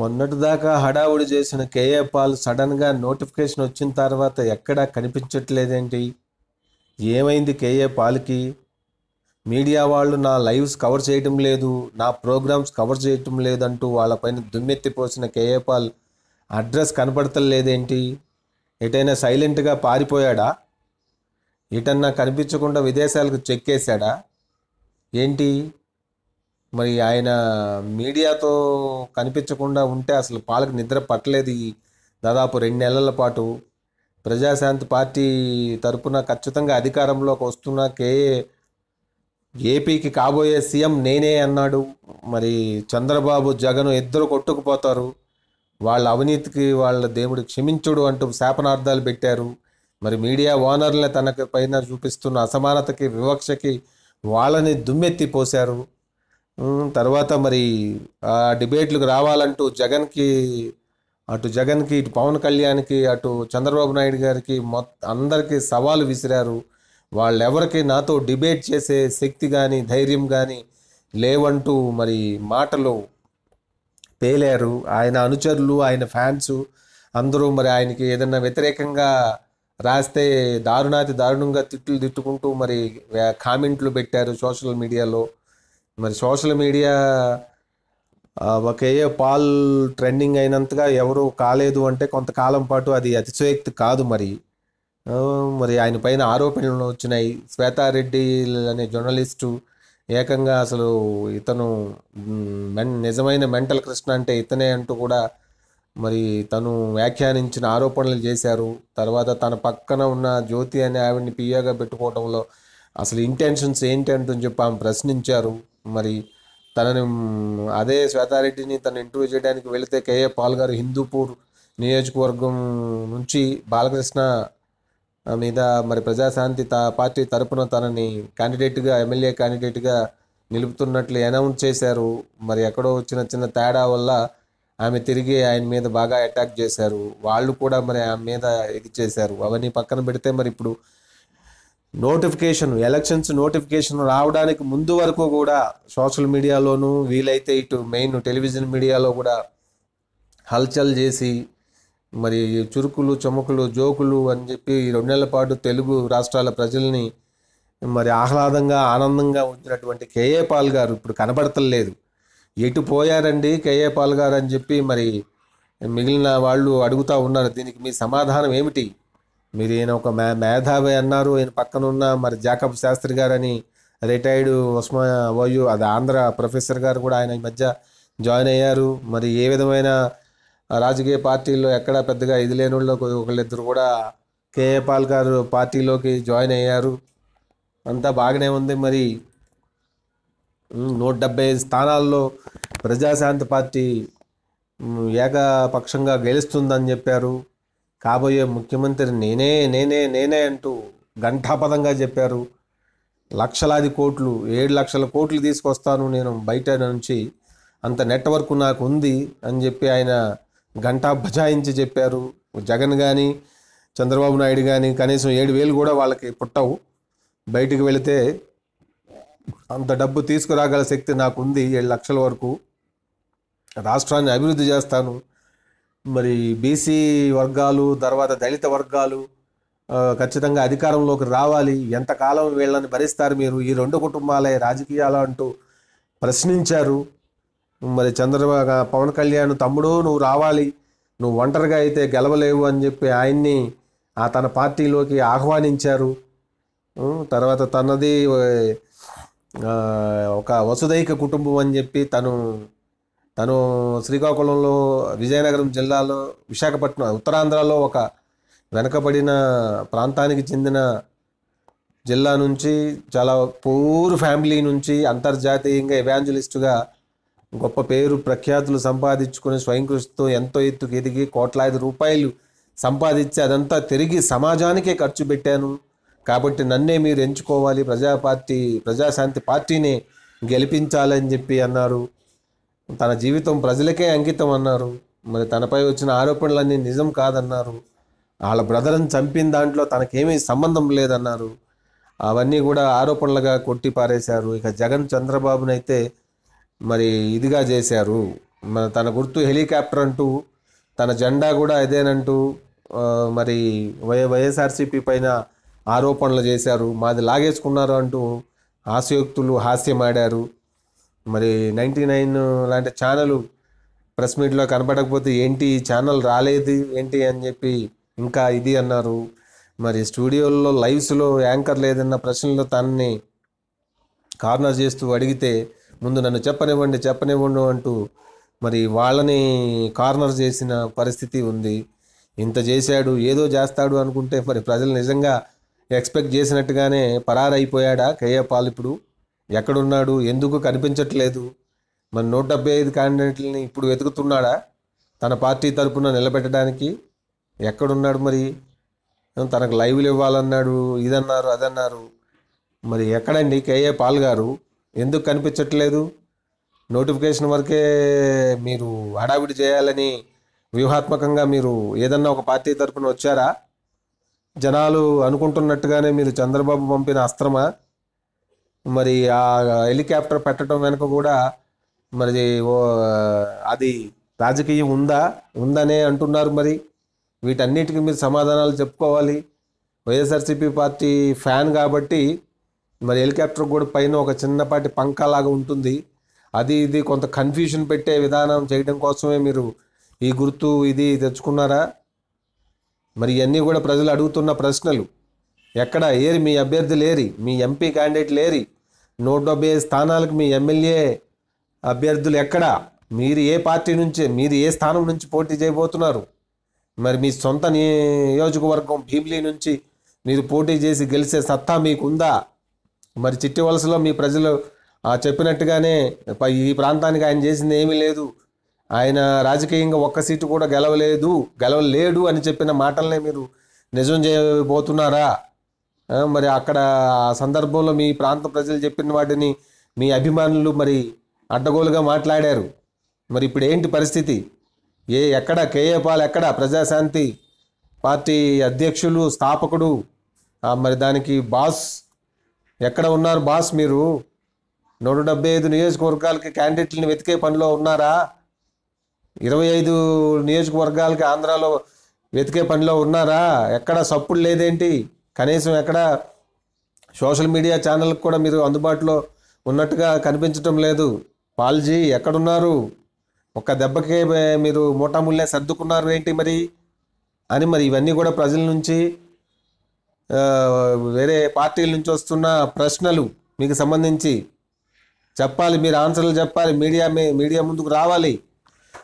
మొన్నటి దాకా హడావుడి చేసిన కేఏ పాల్ సడన్గా నోటిఫికేషన్ వచ్చిన తర్వాత ఎక్కడా కనిపించట్లేదేంటి ఏమైంది కేఏ పాల్కి మీడియా వాళ్ళు నా లైవ్స్ కవర్ చేయటం లేదు నా ప్రోగ్రామ్స్ కవర్ చేయటం లేదంటూ వాళ్ళపైన దుమ్మెత్తిపోసిన కేఏ పాల్ అడ్రస్ కనపడతలేదేంటి ఎటైనా సైలెంట్గా పారిపోయాడా ఎటన్నా కనిపించకుండా విదేశాలకు చేశాడా ఏంటి మరి ఆయన మీడియాతో కనిపించకుండా ఉంటే అసలు పాలకు నిద్ర పట్టలేదు దాదాపు రెండు నెలల పాటు ప్రజాశాంతి పార్టీ తరపున ఖచ్చితంగా అధికారంలోకి వస్తున్న కేఏ ఏపీకి కాబోయే సీఎం నేనే అన్నాడు మరి చంద్రబాబు జగన్ ఇద్దరు కొట్టుకుపోతారు వాళ్ళ అవినీతికి వాళ్ళ దేవుడు క్షమించుడు అంటూ శాపనార్థాలు పెట్టారు మరి మీడియా ఓనర్లే తనకి పైన చూపిస్తున్న అసమానతకి వివక్షకి వాళ్ళని దుమ్మెత్తి పోశారు తర్వాత మరి ఆ డిబేట్లకు రావాలంటూ జగన్కి అటు జగన్కి ఇటు పవన్ కళ్యాణ్కి అటు చంద్రబాబు నాయుడు గారికి మొత్త అందరికీ సవాలు విసిరారు వాళ్ళెవరికి నాతో డిబేట్ చేసే శక్తి కానీ ధైర్యం కానీ లేవంటూ మరి మాటలు పేలారు ఆయన అనుచరులు ఆయన ఫ్యాన్స్ అందరూ మరి ఆయనకి ఏదన్నా వ్యతిరేకంగా రాస్తే దారుణాతి దారుణంగా తిట్లు తిట్టుకుంటూ మరి కామెంట్లు పెట్టారు సోషల్ మీడియాలో మరి సోషల్ మీడియా ఒక ఏ పాల్ ట్రెండింగ్ అయినంతగా ఎవరు కాలేదు అంటే కొంతకాలం పాటు అది అతిశయక్తి కాదు మరి మరి ఆయన పైన ఆరోపణలు వచ్చినాయి శ్వేతారెడ్డి అనే జర్నలిస్టు ఏకంగా అసలు ఇతను నిజమైన మెంటల్ కృష్ణ అంటే ఇతనే అంటూ కూడా మరి తను వ్యాఖ్యానించిన ఆరోపణలు చేశారు తర్వాత తన పక్కన ఉన్న జ్యోతి అనే ఆవిడని పియాగా పెట్టుకోవడంలో అసలు ఇంటెన్షన్స్ ఏంటి అంటని చెప్పి ఆమె ప్రశ్నించారు మరి తనని అదే శ్వేతారెడ్డిని తను ఇంటర్వ్యూ చేయడానికి వెళితే కేఏ పాల్ గారు హిందూపూర్ నియోజకవర్గం నుంచి బాలకృష్ణ మీద మరి ప్రజాశాంతి తా పార్టీ తరపున తనని క్యాండిడేట్గా ఎమ్మెల్యే క్యాండిడేట్గా నిలుపుతున్నట్లు అనౌన్స్ చేశారు మరి ఎక్కడో వచ్చిన చిన్న తేడా వల్ల ఆమె తిరిగి ఆయన మీద బాగా అటాక్ చేశారు వాళ్ళు కూడా మరి ఆమె మీద ఇది చేశారు అవన్నీ పక్కన పెడితే మరి ఇప్పుడు నోటిఫికేషన్ ఎలక్షన్స్ నోటిఫికేషన్ రావడానికి ముందు వరకు కూడా సోషల్ మీడియాలోనూ వీలైతే ఇటు మెయిన్ టెలివిజన్ మీడియాలో కూడా హల్చల్ చేసి మరి చురుకులు చముకులు జోకులు అని చెప్పి రెండు నెలల పాటు తెలుగు రాష్ట్రాల ప్రజల్ని మరి ఆహ్లాదంగా ఆనందంగా ఉంచినటువంటి కేఏ పాల్ గారు ఇప్పుడు కనబడతలేదు ఎటు పోయారండి కేఏ పాల్ గారు అని చెప్పి మరి మిగిలిన వాళ్ళు అడుగుతూ ఉన్నారు దీనికి మీ సమాధానం ఏమిటి మీరు ఈయన ఒక మే మేధావి అన్నారు ఈయన పక్కన ఉన్న మరి జాకబ్ శాస్త్రి గారని రిటైర్డ్ ఉస్మా ఓయు అది ఆంధ్ర ప్రొఫెసర్ గారు కూడా ఆయన ఈ మధ్య జాయిన్ అయ్యారు మరి ఏ విధమైన రాజకీయ పార్టీల్లో ఎక్కడ పెద్దగా ఇది లేని వాళ్ళు ఒకళ్ళిద్దరు కూడా కేఏ పాల్ గారు పార్టీలోకి జాయిన్ అయ్యారు అంతా బాగానే ఉంది మరి నూట డెబ్బై ఐదు స్థానాల్లో ప్రజాశాంతి పార్టీ ఏకపక్షంగా గెలుస్తుందని చెప్పారు కాబోయే ముఖ్యమంత్రి నేనే నేనే నేనే అంటూ ఘంటాపదంగా చెప్పారు లక్షలాది కోట్లు ఏడు లక్షల కోట్లు తీసుకొస్తాను నేను బయట నుంచి అంత నెట్వర్క్ నాకు ఉంది అని చెప్పి ఆయన గంటా బజాయించి చెప్పారు జగన్ కానీ చంద్రబాబు నాయుడు కానీ కనీసం ఏడు వేలు కూడా వాళ్ళకి పుట్టవు బయటికి వెళితే అంత డబ్బు తీసుకురాగల శక్తి నాకు ఉంది ఏడు లక్షల వరకు రాష్ట్రాన్ని అభివృద్ధి చేస్తాను మరి బీసీ వర్గాలు తర్వాత దళిత వర్గాలు ఖచ్చితంగా అధికారంలోకి రావాలి ఎంతకాలం వీళ్ళని భరిస్తారు మీరు ఈ రెండు కుటుంబాలే రాజకీయాలు అంటూ ప్రశ్నించారు మరి చంద్రబాబు పవన్ కళ్యాణ్ తమ్ముడు నువ్వు రావాలి నువ్వు ఒంటరిగా అయితే గెలవలేవు అని చెప్పి ఆయన్ని ఆ తన పార్టీలోకి ఆహ్వానించారు తర్వాత తనది ఒక వసుదైక కుటుంబం అని చెప్పి తను తను శ్రీకాకుళంలో విజయనగరం జిల్లాలో విశాఖపట్నం ఉత్తరాంధ్రలో ఒక వెనకబడిన ప్రాంతానికి చెందిన జిల్లా నుంచి చాలా పూర్ ఫ్యామిలీ నుంచి అంతర్జాతీయంగా ఎవాంజలిస్టుగా గొప్ప పేరు ప్రఖ్యాతులు సంపాదించుకుని స్వయం కృషితో ఎంతో ఎత్తుకు ఎదిగి కోట్లాది రూపాయలు సంపాదించి అదంతా తిరిగి సమాజానికే ఖర్చు పెట్టాను కాబట్టి నన్నే మీరు ఎంచుకోవాలి ప్రజా పార్టీ ప్రజాశాంతి పార్టీని గెలిపించాలని చెప్పి అన్నారు తన జీవితం ప్రజలకే అంకితం అన్నారు మరి తనపై వచ్చిన ఆరోపణలన్నీ నిజం కాదన్నారు వాళ్ళ బ్రదర్ని చంపిన దాంట్లో తనకేమీ సంబంధం లేదన్నారు అవన్నీ కూడా ఆరోపణలుగా కొట్టి పారేశారు ఇక జగన్ చంద్రబాబునైతే మరి ఇదిగా చేశారు మన తన గుర్తు హెలికాప్టర్ అంటూ తన జెండా కూడా ఇదేనంటూ మరి వై వైఎస్ఆర్సీపీ పైన ఆరోపణలు చేశారు మాది లాగేసుకున్నారు అంటూ హాస్యోక్తులు హాస్యమాడారు మరి నైంటీ నైన్ లాంటి ఛానల్ ప్రెస్ మీట్లో కనపడకపోతే ఏంటి ఛానల్ రాలేదు ఏంటి అని చెప్పి ఇంకా ఇది అన్నారు మరి స్టూడియోల్లో లైవ్స్లో యాంకర్ లేదన్న ప్రశ్నలో తనని కార్నర్ చేస్తూ అడిగితే ముందు నన్ను చెప్పనివ్వండి చెప్పనివ్వండి అంటూ మరి వాళ్ళని కార్నర్ చేసిన పరిస్థితి ఉంది ఇంత చేశాడు ఏదో చేస్తాడు అనుకుంటే మరి ప్రజలు నిజంగా ఎక్స్పెక్ట్ చేసినట్టుగానే పరారైపోయాడా కేఏ పాల్ ఇప్పుడు ఎక్కడున్నాడు ఎందుకు కనిపించట్లేదు మన నూట డెబ్బై ఐదు క్యాండిడేట్లని ఇప్పుడు వెతుకుతున్నాడా తన పార్టీ తరపున నిలబెట్టడానికి ఎక్కడున్నాడు మరి తనకు లైవ్లు ఇవ్వాలన్నాడు ఇదన్నారు అదన్నారు మరి ఎక్కడండి కేఏ పాల్ గారు ఎందుకు కనిపించట్లేదు నోటిఫికేషన్ వరకే మీరు హడావిడి చేయాలని వ్యూహాత్మకంగా మీరు ఏదన్నా ఒక పార్టీ తరపున వచ్చారా జనాలు అనుకుంటున్నట్టుగానే మీరు చంద్రబాబు పంపిన అస్త్రమా మరి ఆ హెలికాప్టర్ పెట్టడం వెనుక కూడా మరి అది రాజకీయం ఉందా ఉందనే అంటున్నారు మరి వీటన్నిటికి మీరు సమాధానాలు చెప్పుకోవాలి వైఎస్ఆర్సీపీ పార్టీ ఫ్యాన్ కాబట్టి మరి హెలికాప్టర్ కూడా పైన ఒక చిన్నపాటి లాగా ఉంటుంది అది ఇది కొంత కన్ఫ్యూషన్ పెట్టే విధానం చేయడం కోసమే మీరు ఈ గుర్తు ఇది తెచ్చుకున్నారా మరి ఇవన్నీ కూడా ప్రజలు అడుగుతున్న ప్రశ్నలు ఎక్కడ ఏరి మీ అభ్యర్థి లేరి మీ ఎంపీ క్యాండిడేట్ లేరి నూట డెబ్బై స్థానాలకు మీ ఎమ్మెల్యే అభ్యర్థులు ఎక్కడ మీరు ఏ పార్టీ నుంచి మీరు ఏ స్థానం నుంచి పోటీ చేయబోతున్నారు మరి మీ సొంత నియోజకవర్గం భీమిలీ నుంచి మీరు పోటీ చేసి గెలిచే సత్తా మీకుందా మరి చిట్టి వలసలో మీ ప్రజలు చెప్పినట్టుగానే ఈ ప్రాంతానికి ఆయన చేసింది ఏమీ లేదు ఆయన రాజకీయంగా ఒక్క సీటు కూడా గెలవలేదు గెలవలేడు అని చెప్పిన మాటలనే మీరు నిజం చేయబోతున్నారా మరి అక్కడ సందర్భంలో మీ ప్రాంత ప్రజలు చెప్పిన వాటిని మీ అభిమానులు మరి అడ్డగోలుగా మాట్లాడారు మరి ఇప్పుడు ఏంటి పరిస్థితి ఏ ఎక్కడ కేఏ పాల్ ఎక్కడ ప్రజాశాంతి పార్టీ అధ్యక్షులు స్థాపకుడు మరి దానికి బాస్ ఎక్కడ ఉన్నారు బాస్ మీరు నూట డెబ్బై ఐదు నియోజకవర్గాలకి క్యాండిడేట్లను వెతికే పనిలో ఉన్నారా ఇరవై ఐదు నియోజకవర్గాలకి ఆంధ్రాలో వెతికే పనిలో ఉన్నారా ఎక్కడ సప్పుడు లేదేంటి కనీసం ఎక్కడ సోషల్ మీడియా ఛానల్కి కూడా మీరు అందుబాటులో ఉన్నట్టుగా కనిపించటం లేదు పాల్జీ ఎక్కడున్నారు ఒక దెబ్బకే మీరు మూటాముళ్ళే సర్దుకున్నారు ఏంటి మరి అని మరి ఇవన్నీ కూడా ప్రజల నుంచి వేరే పార్టీల నుంచి వస్తున్న ప్రశ్నలు మీకు సంబంధించి చెప్పాలి మీరు ఆన్సర్లు చెప్పాలి మీడియా మీడియా ముందుకు రావాలి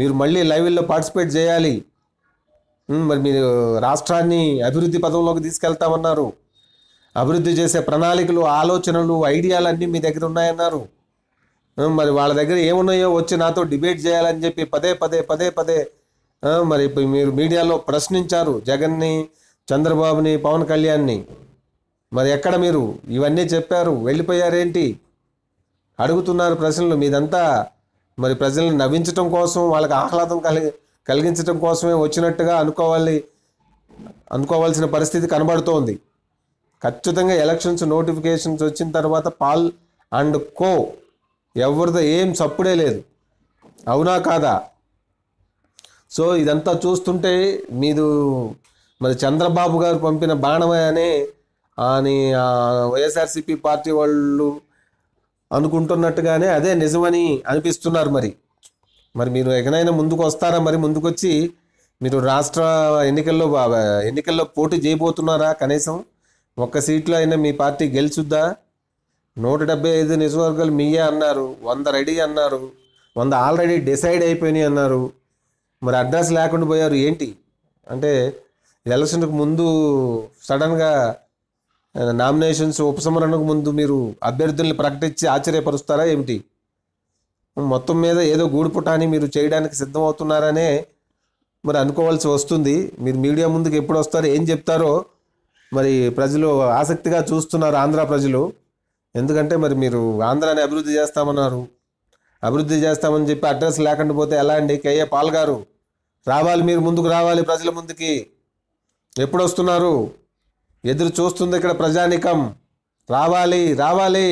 మీరు మళ్ళీ లైవ్లో పార్టిసిపేట్ చేయాలి మరి మీరు రాష్ట్రాన్ని అభివృద్ధి పదంలోకి తీసుకెళ్తామన్నారు అభివృద్ధి చేసే ప్రణాళికలు ఆలోచనలు ఐడియాలు అన్నీ మీ దగ్గర ఉన్నాయన్నారు మరి వాళ్ళ దగ్గర ఏమున్నాయో వచ్చి నాతో డిబేట్ చేయాలని చెప్పి పదే పదే పదే పదే మరి మీరు మీడియాలో ప్రశ్నించారు జగన్ని చంద్రబాబుని పవన్ కళ్యాణ్ని మరి ఎక్కడ మీరు ఇవన్నీ చెప్పారు వెళ్ళిపోయారేంటి అడుగుతున్నారు ప్రశ్నలు మీదంతా మరి ప్రజల్ని నవ్వించడం కోసం వాళ్ళకి ఆహ్లాదం కలిగి కలిగించడం కోసమే వచ్చినట్టుగా అనుకోవాలి అనుకోవాల్సిన పరిస్థితి కనబడుతోంది ఖచ్చితంగా ఎలక్షన్స్ నోటిఫికేషన్స్ వచ్చిన తర్వాత పాల్ అండ్ కో ఎవరిదో ఏం సప్పుడే లేదు అవునా కాదా సో ఇదంతా చూస్తుంటే మీరు మరి చంద్రబాబు గారు పంపిన బాణమే అని అని వైఎస్ఆర్సీపీ పార్టీ వాళ్ళు అనుకుంటున్నట్టుగానే అదే నిజమని అనిపిస్తున్నారు మరి మరి మీరు ఎక్కడైనా ముందుకు వస్తారా మరి ముందుకొచ్చి మీరు రాష్ట్ర ఎన్నికల్లో ఎన్నికల్లో పోటీ చేయబోతున్నారా కనీసం ఒక్క సీట్లో అయినా మీ పార్టీ గెలిచుద్దా నూట డెబ్బై ఐదు నియోజకవర్గాలు మీయే అన్నారు వంద రెడీ అన్నారు వంద ఆల్రెడీ డిసైడ్ అయిపోయినాయి అన్నారు మరి అడ్రస్ లేకుండా పోయారు ఏంటి అంటే ఎలక్షన్కు ముందు సడన్గా నామినేషన్స్ ఉపసంహరణకు ముందు మీరు అభ్యర్థుల్ని ప్రకటించి ఆశ్చర్యపరుస్తారా ఏమిటి మొత్తం మీద ఏదో గూడుపుటాని మీరు చేయడానికి సిద్ధమవుతున్నారనే మరి అనుకోవాల్సి వస్తుంది మీరు మీడియా ముందుకు ఎప్పుడు వస్తారో ఏం చెప్తారో మరి ప్రజలు ఆసక్తిగా చూస్తున్నారు ఆంధ్ర ప్రజలు ఎందుకంటే మరి మీరు ఆంధ్రాని అభివృద్ధి చేస్తామన్నారు అభివృద్ధి చేస్తామని చెప్పి అడ్రస్ లేకుండా పోతే ఎలా అండి కేఏ పాల్ గారు రావాలి మీరు ముందుకు రావాలి ప్రజల ముందుకి ఎప్పుడు వస్తున్నారు ఎదురు చూస్తుంది ఇక్కడ ప్రజానికం రావాలి రావాలి